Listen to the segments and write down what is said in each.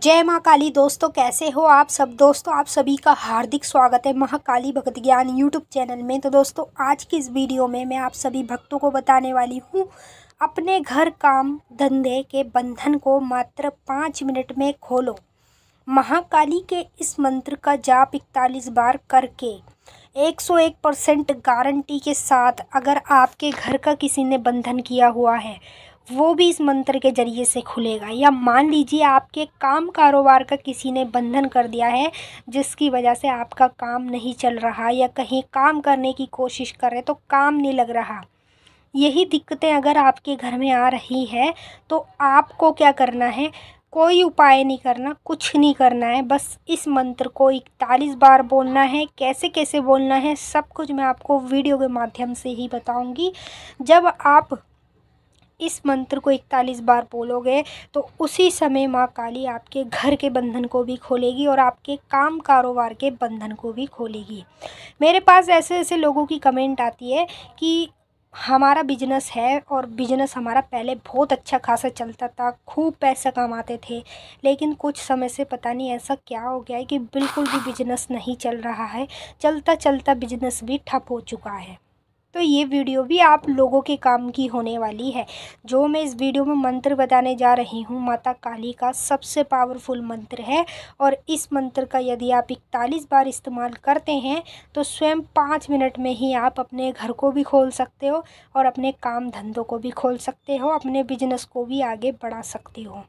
जय माँ काली दोस्तों कैसे हो आप सब दोस्तों आप सभी का हार्दिक स्वागत है महाकाली भक्त ज्ञान यूट्यूब चैनल में तो दोस्तों आज की इस वीडियो में मैं आप सभी भक्तों को बताने वाली हूँ अपने घर काम धंधे के बंधन को मात्र पाँच मिनट में खोलो महाकाली के इस मंत्र का जाप इकतालीस बार करके 101 परसेंट गारंटी के साथ अगर आपके घर का किसी ने बंधन किया हुआ है वो भी इस मंत्र के ज़रिए से खुलेगा या मान लीजिए आपके काम कारोबार का किसी ने बंधन कर दिया है जिसकी वजह से आपका काम नहीं चल रहा या कहीं काम करने की कोशिश कर रहे तो काम नहीं लग रहा यही दिक्कतें अगर आपके घर में आ रही है तो आपको क्या करना है कोई उपाय नहीं करना कुछ नहीं करना है बस इस मंत्र को इकतालीस बार बोलना है कैसे कैसे बोलना है सब कुछ मैं आपको वीडियो के माध्यम से ही बताऊंगी जब आप इस मंत्र को इकतालीस बार बोलोगे तो उसी समय माँ काली आपके घर के बंधन को भी खोलेगी और आपके काम कारोबार के बंधन को भी खोलेगी मेरे पास ऐसे ऐसे लोगों की कमेंट आती है कि हमारा बिजनेस है और बिजनेस हमारा पहले बहुत अच्छा खासा चलता था खूब पैसा कमाते थे लेकिन कुछ समय से पता नहीं ऐसा क्या हो गया है कि बिल्कुल भी बिजनेस नहीं चल रहा है चलता चलता बिजनेस भी ठप हो चुका है तो ये वीडियो भी आप लोगों के काम की होने वाली है जो मैं इस वीडियो में मंत्र बताने जा रही हूँ माता काली का सबसे पावरफुल मंत्र है और इस मंत्र का यदि आप इकतालीस बार इस्तेमाल करते हैं तो स्वयं पाँच मिनट में ही आप अपने घर को भी खोल सकते हो और अपने काम धंधों को भी खोल सकते हो अपने बिजनेस को भी आगे बढ़ा सकते हो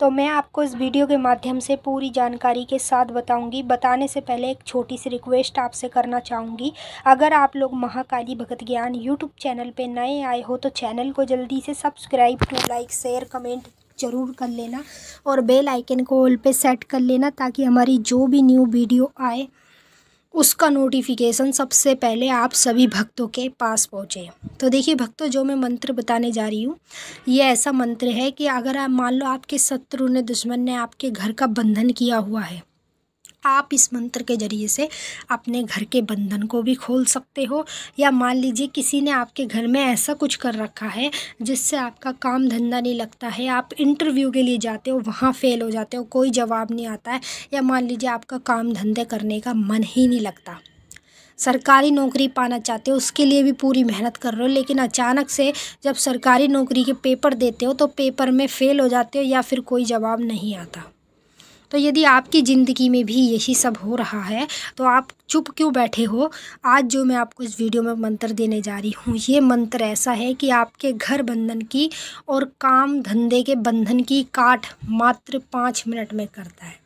तो मैं आपको इस वीडियो के माध्यम से पूरी जानकारी के साथ बताऊंगी बताने से पहले एक छोटी सी रिक्वेस्ट आपसे करना चाहूँगी अगर आप लोग महाकाली भगत ज्ञान यूट्यूब चैनल पे नए आए हो तो चैनल को जल्दी से subscribe to like share comment ज़रूर कर लेना और बेल आइकन को ऑल पे सेट कर लेना ताकि हमारी जो भी न्यू वीडियो आए उसका नोटिफिकेशन सबसे पहले आप सभी भक्तों के पास पहुँचे तो देखिए भक्तों जो मैं मंत्र बताने जा रही हूँ ये ऐसा मंत्र है कि अगर आप मान लो आपके शत्रु ने दुश्मन ने आपके घर का बंधन किया हुआ है आप इस मंत्र के ज़रिए से अपने घर के बंधन को भी खोल सकते हो या मान लीजिए किसी ने आपके घर में ऐसा कुछ कर रखा है जिससे आपका काम धंधा नहीं लगता है आप इंटरव्यू के लिए जाते हो वहाँ फेल हो जाते हो कोई जवाब नहीं आता है या मान लीजिए आपका काम धंधे करने का मन ही नहीं लगता सरकारी नौकरी पाना चाहते हो उसके लिए भी पूरी मेहनत कर रहे हो लेकिन अचानक से जब सरकारी नौकरी के पेपर देते हो तो पेपर में फ़ेल हो जाते हो या फिर कोई जवाब नहीं आता तो यदि आपकी ज़िंदगी में भी यही सब हो रहा है तो आप चुप क्यों बैठे हो आज जो मैं आपको इस वीडियो में मंत्र देने जा रही हूँ ये मंत्र ऐसा है कि आपके घर बंधन की और काम धंधे के बंधन की काट मात्र पाँच मिनट में करता है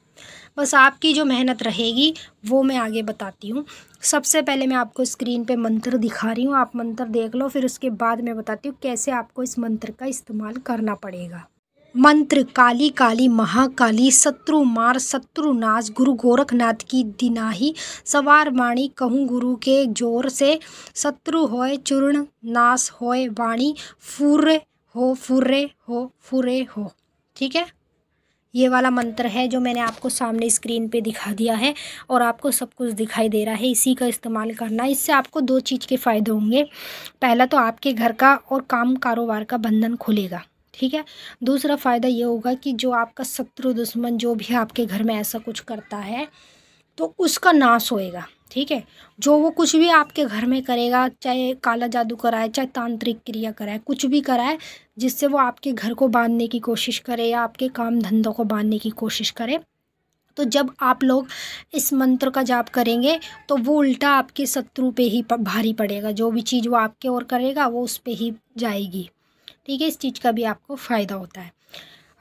बस आपकी जो मेहनत रहेगी वो मैं आगे बताती हूँ सबसे पहले मैं आपको स्क्रीन पे मंत्र दिखा रही हूँ आप मंत्र देख लो फिर उसके बाद मैं बताती हूँ कैसे आपको इस मंत्र का इस्तेमाल करना पड़ेगा मंत्र काली काली महाकाली शत्रु मार शत्रु नाश गुरु गोरखनाथ की दिनाही सवार वाणी कहूँ गुरु के जोर से शत्रु होए चूर्ण नाश होए वाणी फुर्रे हो फुर्रे हो फुरे हो ठीक है ये वाला मंत्र है जो मैंने आपको सामने स्क्रीन पे दिखा दिया है और आपको सब कुछ दिखाई दे रहा है इसी का इस्तेमाल करना इससे आपको दो चीज़ के फ़ायदे होंगे पहला तो आपके घर का और काम कारोबार का बंधन खुलेगा ठीक है दूसरा फ़ायदा ये होगा कि जो आपका शत्रु दुश्मन जो भी आपके घर में ऐसा कुछ करता है तो उसका नाश होएगा ठीक है जो वो कुछ भी आपके घर में करेगा चाहे काला जादू कराए चाहे तांत्रिक क्रिया कराए कुछ भी कराए जिससे वो आपके घर को बांधने की कोशिश करे या आपके काम धंधों को बांधने की कोशिश करे तो जब आप लोग इस मंत्र का जाप करेंगे तो वो उल्टा आपके शत्रु पे ही भारी पड़ेगा जो भी चीज़ वो आपके और करेगा वो उस पर ही जाएगी ठीक है इस चीज़ का भी आपको फ़ायदा होता है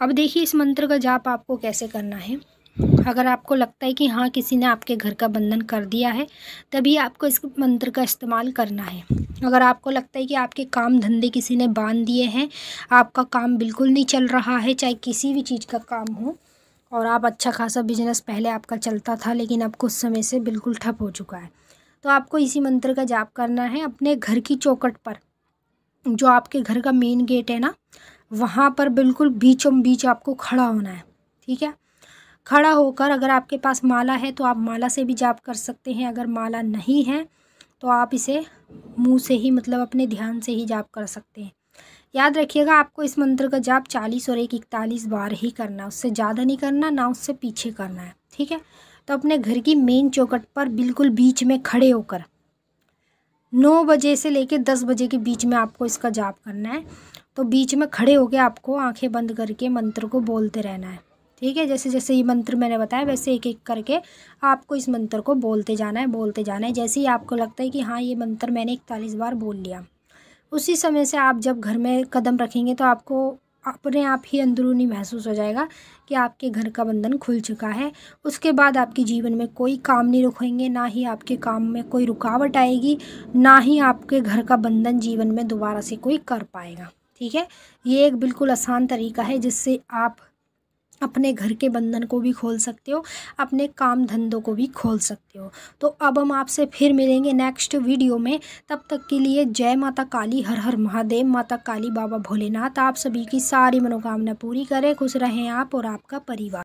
अब देखिए इस मंत्र का जाप आपको कैसे करना है अगर आपको लगता है कि हाँ किसी ने आपके घर का बंधन कर दिया है तभी आपको इस मंत्र का इस्तेमाल करना है अगर आपको लगता है कि आपके काम धंधे किसी ने बांध दिए हैं आपका काम बिल्कुल नहीं चल रहा है चाहे किसी भी चीज़ का काम हो और आप अच्छा खासा बिजनेस पहले आपका चलता था लेकिन अब कुछ समय से बिल्कुल ठप हो चुका है तो आपको इसी मंत्र का जाप करना है अपने घर की चौकट पर जो आपके घर का मेन गेट है ना वहाँ पर बिल्कुल बीचों बीच आपको खड़ा होना है ठीक है खड़ा होकर अगर आपके पास माला है तो आप माला से भी जाप कर सकते हैं अगर माला नहीं है तो आप इसे मुंह से ही मतलब अपने ध्यान से ही जाप कर सकते हैं याद रखिएगा आपको इस मंत्र का जाप चालीस और एक इकतालीस बार ही करना उससे ज़्यादा नहीं करना ना उससे पीछे करना है ठीक है तो अपने घर की मेन चौकट पर बिल्कुल बीच में खड़े होकर नौ बजे से लेके दस बजे के बीच में आपको इसका जाप करना है तो बीच में खड़े होकर आपको आंखें बंद करके मंत्र को बोलते रहना है ठीक है जैसे जैसे ये मंत्र मैंने बताया वैसे एक एक करके आपको इस मंत्र को बोलते जाना है बोलते जाना है जैसे ही आपको लगता है कि हाँ ये मंत्र मैंने इकतालीस बार बोल लिया उसी समय से आप जब घर में कदम रखेंगे तो आपको अपने आप ही अंदरूनी महसूस हो जाएगा कि आपके घर का बंधन खुल चुका है उसके बाद आपके जीवन में कोई काम नहीं रुकेंगे ना ही आपके काम में कोई रुकावट आएगी ना ही आपके घर का बंधन जीवन में दोबारा से कोई कर पाएगा ठीक है ये एक बिल्कुल आसान तरीका है जिससे आप अपने घर के बंधन को भी खोल सकते हो अपने काम धंधों को भी खोल सकते हो तो अब हम आपसे फिर मिलेंगे नेक्स्ट वीडियो में तब तक के लिए जय माता काली हर हर महादेव माता काली बाबा भोलेनाथ आप सभी की सारी मनोकामना पूरी करें खुश रहें आप और आपका परिवार